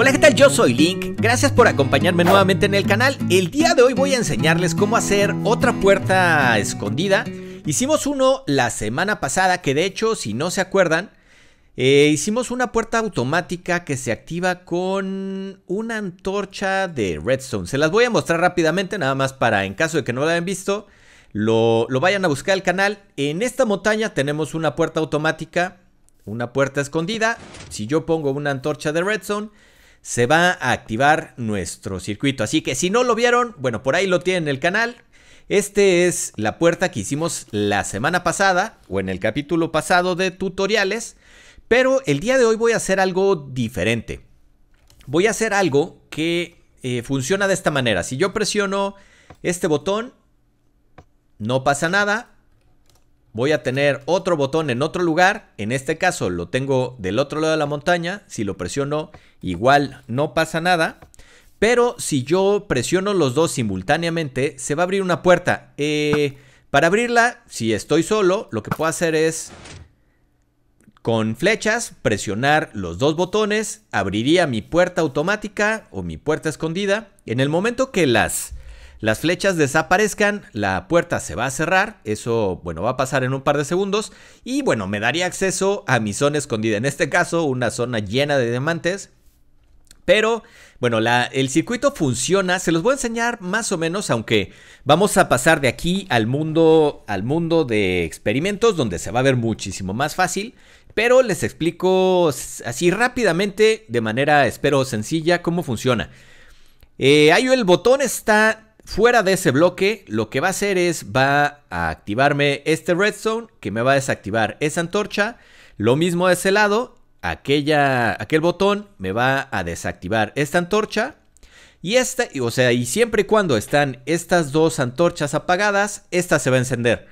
Hola, ¿qué tal? Yo soy Link. Gracias por acompañarme nuevamente en el canal. El día de hoy voy a enseñarles cómo hacer otra puerta escondida. Hicimos uno la semana pasada que de hecho, si no se acuerdan, eh, hicimos una puerta automática que se activa con una antorcha de redstone. Se las voy a mostrar rápidamente, nada más para en caso de que no la hayan visto, lo, lo vayan a buscar al canal. En esta montaña tenemos una puerta automática, una puerta escondida. Si yo pongo una antorcha de redstone se va a activar nuestro circuito. Así que si no lo vieron, bueno, por ahí lo tienen en el canal. Este es la puerta que hicimos la semana pasada o en el capítulo pasado de tutoriales. Pero el día de hoy voy a hacer algo diferente. Voy a hacer algo que eh, funciona de esta manera. Si yo presiono este botón, no pasa nada voy a tener otro botón en otro lugar. En este caso lo tengo del otro lado de la montaña. Si lo presiono, igual no pasa nada. Pero si yo presiono los dos simultáneamente, se va a abrir una puerta. Eh, para abrirla, si estoy solo, lo que puedo hacer es con flechas presionar los dos botones. Abriría mi puerta automática o mi puerta escondida. En el momento que las las flechas desaparezcan, la puerta se va a cerrar, eso bueno va a pasar en un par de segundos y bueno me daría acceso a mi zona escondida, en este caso una zona llena de diamantes, pero bueno, la, el circuito funciona, se los voy a enseñar más o menos, aunque vamos a pasar de aquí al mundo, al mundo de experimentos, donde se va a ver muchísimo más fácil, pero les explico así rápidamente, de manera espero sencilla, cómo funciona. Eh, ahí el botón está Fuera de ese bloque, lo que va a hacer es, va a activarme este redstone, que me va a desactivar esa antorcha. Lo mismo de ese lado, aquella, aquel botón me va a desactivar esta antorcha. Y esta, o sea, y siempre y cuando están estas dos antorchas apagadas, esta se va a encender.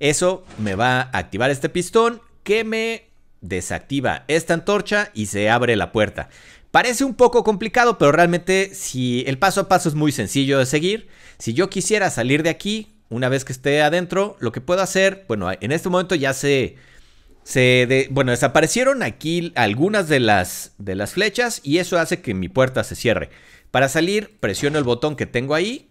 Eso me va a activar este pistón que me desactiva esta antorcha y se abre la puerta. Parece un poco complicado, pero realmente si el paso a paso es muy sencillo de seguir. Si yo quisiera salir de aquí, una vez que esté adentro, lo que puedo hacer, bueno, en este momento ya se... se bueno, desaparecieron aquí algunas de las, de las flechas y eso hace que mi puerta se cierre. Para salir, presiono el botón que tengo ahí,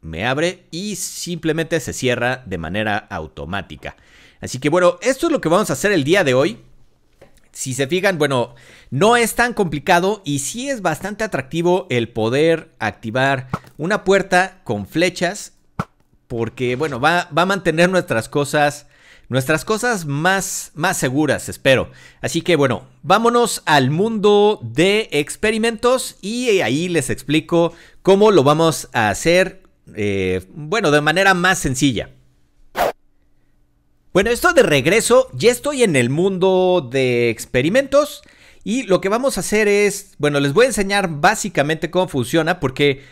me abre y simplemente se cierra de manera automática. Así que bueno, esto es lo que vamos a hacer el día de hoy si se fijan, bueno, no es tan complicado y sí es bastante atractivo el poder activar una puerta con flechas porque, bueno, va, a mantener nuestras cosas, nuestras cosas más, más seguras, espero. Así que, bueno, vámonos al mundo de experimentos y ahí les explico cómo lo vamos a hacer, eh, bueno, de manera más sencilla. Bueno, esto de regreso, ya estoy en el mundo de experimentos y lo que vamos a hacer es, bueno, les voy a enseñar básicamente cómo funciona porque,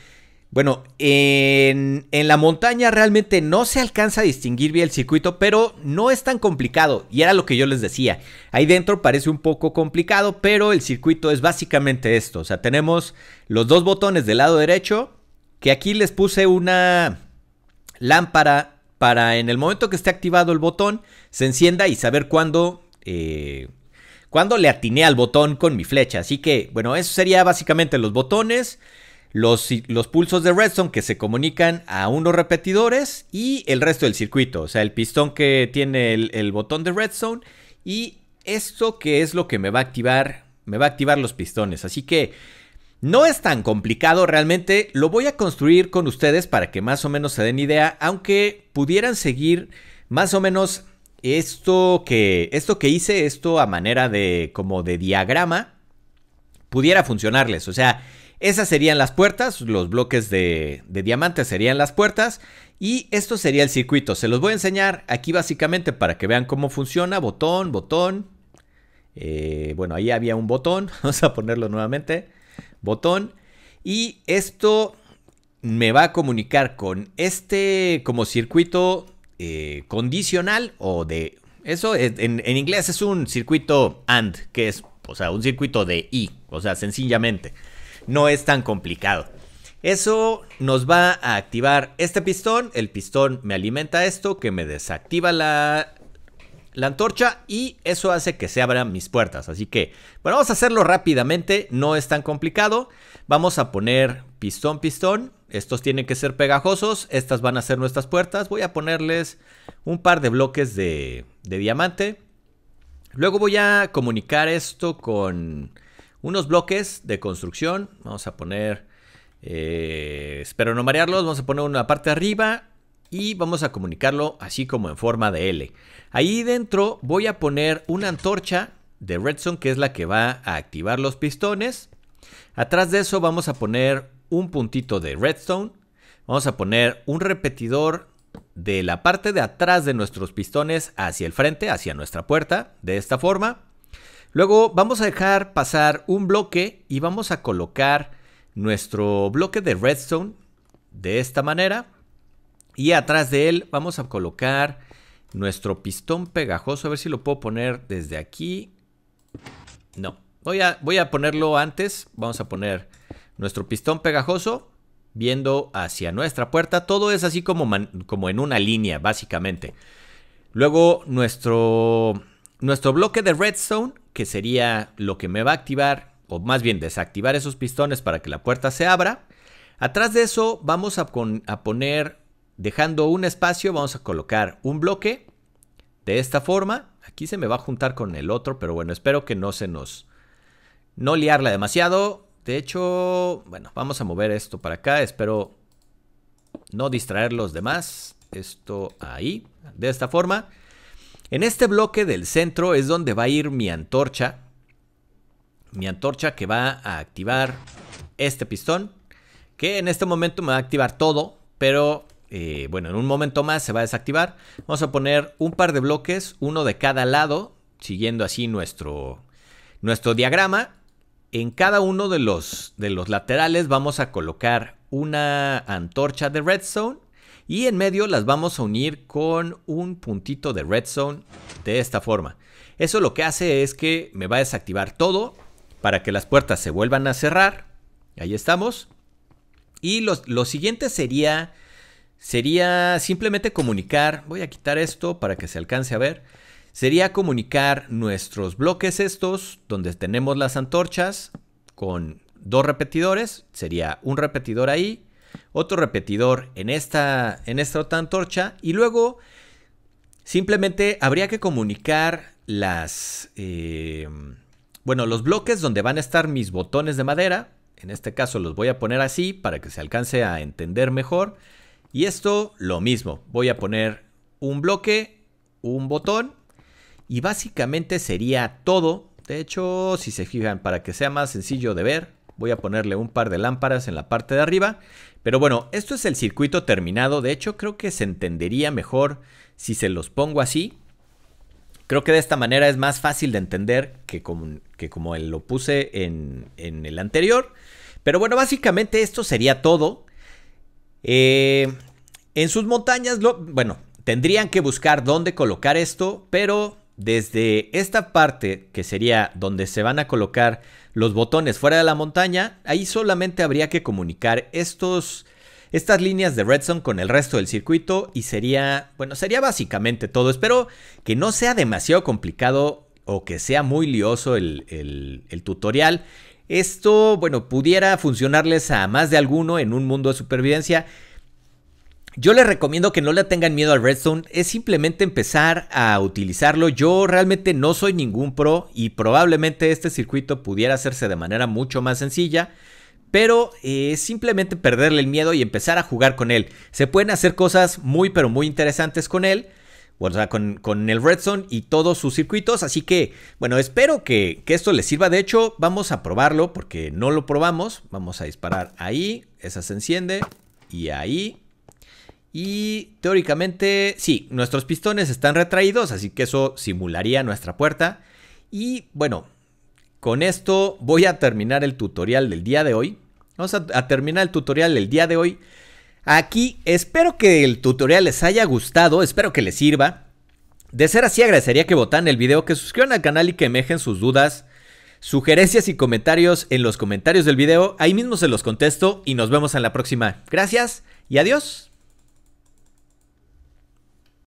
bueno, en, en la montaña realmente no se alcanza a distinguir bien el circuito, pero no es tan complicado y era lo que yo les decía. Ahí dentro parece un poco complicado, pero el circuito es básicamente esto, o sea, tenemos los dos botones del lado derecho, que aquí les puse una lámpara para en el momento que esté activado el botón se encienda y saber eh, cuándo, le atiné al botón con mi flecha. Así que bueno, eso sería básicamente los botones. Los, los, pulsos de redstone que se comunican a unos repetidores y el resto del circuito, o sea, el pistón que tiene el, el, botón de redstone y esto que es lo que me va a activar, me va a activar los pistones. Así que no es tan complicado realmente, lo voy a construir con ustedes para que más o menos se den idea, aunque pudieran seguir más o menos esto que, esto que hice, esto a manera de como de diagrama, pudiera funcionarles. O sea, esas serían las puertas, los bloques de, de diamantes serían las puertas y esto sería el circuito. Se los voy a enseñar aquí básicamente para que vean cómo funciona, botón, botón. Eh, bueno, ahí había un botón, vamos a ponerlo nuevamente botón. Y esto me va a comunicar con este como circuito eh, condicional o de... Eso en, en, inglés es un circuito AND, que es, o sea, un circuito de I, o sea, sencillamente. No es tan complicado. Eso nos va a activar este pistón. El pistón me alimenta esto, que me desactiva la, la antorcha y eso hace que se abran mis puertas. Así que, bueno, vamos a hacerlo rápidamente, no es tan complicado. Vamos a poner pistón, pistón. Estos tienen que ser pegajosos, estas van a ser nuestras puertas. Voy a ponerles un par de bloques de, diamante. Luego voy a comunicar esto con unos bloques de construcción. Vamos a poner, eh, espero no marearlos, vamos a poner una parte arriba, y vamos a comunicarlo así como en forma de L. Ahí dentro voy a poner una antorcha de redstone que es la que va a activar los pistones. Atrás de eso vamos a poner un puntito de redstone. Vamos a poner un repetidor de la parte de atrás de nuestros pistones hacia el frente, hacia nuestra puerta, de esta forma. Luego vamos a dejar pasar un bloque y vamos a colocar nuestro bloque de redstone de esta manera. Y atrás de él vamos a colocar nuestro pistón pegajoso. A ver si lo puedo poner desde aquí. No, voy a, voy a ponerlo antes. Vamos a poner nuestro pistón pegajoso viendo hacia nuestra puerta. Todo es así como, como en una línea, básicamente. Luego nuestro, nuestro bloque de redstone, que sería lo que me va a activar, o más bien desactivar esos pistones para que la puerta se abra. Atrás de eso vamos a, a poner dejando un espacio, vamos a colocar un bloque de esta forma. Aquí se me va a juntar con el otro, pero bueno, espero que no se nos... No liarla demasiado. De hecho, bueno, vamos a mover esto para acá. Espero no distraer los demás. Esto ahí, de esta forma. En este bloque del centro es donde va a ir mi antorcha. Mi antorcha que va a activar este pistón. Que en este momento me va a activar todo. Pero eh, bueno, en un momento más se va a desactivar. Vamos a poner un par de bloques, uno de cada lado, siguiendo así nuestro, nuestro diagrama. En cada uno de los, de los laterales vamos a colocar una antorcha de redstone y en medio las vamos a unir con un puntito de redstone de esta forma. Eso lo que hace es que me va a desactivar todo para que las puertas se vuelvan a cerrar. Ahí estamos. Y lo siguiente sería sería simplemente comunicar, voy a quitar esto para que se alcance a ver, sería comunicar nuestros bloques estos, donde tenemos las antorchas con dos repetidores, sería un repetidor ahí, otro repetidor en esta, en esta otra antorcha y luego simplemente habría que comunicar las, eh, bueno, los bloques donde van a estar mis botones de madera, en este caso los voy a poner así para que se alcance a entender mejor. Y esto lo mismo, voy a poner un bloque, un botón y básicamente sería todo. De hecho, si se fijan, para que sea más sencillo de ver, voy a ponerle un par de lámparas en la parte de arriba. Pero bueno, esto es el circuito terminado. De hecho, creo que se entendería mejor si se los pongo así. Creo que de esta manera es más fácil de entender que, como, que lo puse en, en el anterior. Pero bueno, básicamente esto sería todo. Eh, en sus montañas, lo, bueno, tendrían que buscar dónde colocar esto, pero desde esta parte, que sería donde se van a colocar los botones fuera de la montaña, ahí solamente habría que comunicar estos, estas líneas de redstone con el resto del circuito y sería, bueno, sería básicamente todo. Espero que no sea demasiado complicado o que sea muy lioso el tutorial. Esto, bueno, pudiera funcionarles a más de alguno en un mundo de supervivencia. Yo les recomiendo que no le tengan miedo al Redstone, es simplemente empezar a utilizarlo. Yo realmente no soy ningún pro y probablemente este circuito pudiera hacerse de manera mucho más sencilla, pero eh, es simplemente perderle el miedo y empezar a jugar con él. Se pueden hacer cosas muy pero muy interesantes con él o sea, con, el redstone y todos sus circuitos. Así que, bueno, espero que, esto les sirva. De hecho, vamos a probarlo porque no lo probamos. Vamos a disparar ahí, esa se enciende y ahí. Y teóricamente, sí, nuestros pistones están retraídos, así que eso simularía nuestra puerta. Y bueno, con esto voy a terminar el tutorial del día de hoy. Vamos a terminar el tutorial del día de hoy. Aquí espero que el tutorial les haya gustado, espero que les sirva. De ser así agradecería que votan el video, que suscriban al canal y que me dejen sus dudas, sugerencias y comentarios en los comentarios del video. Ahí mismo se los contesto y nos vemos en la próxima. Gracias y adiós.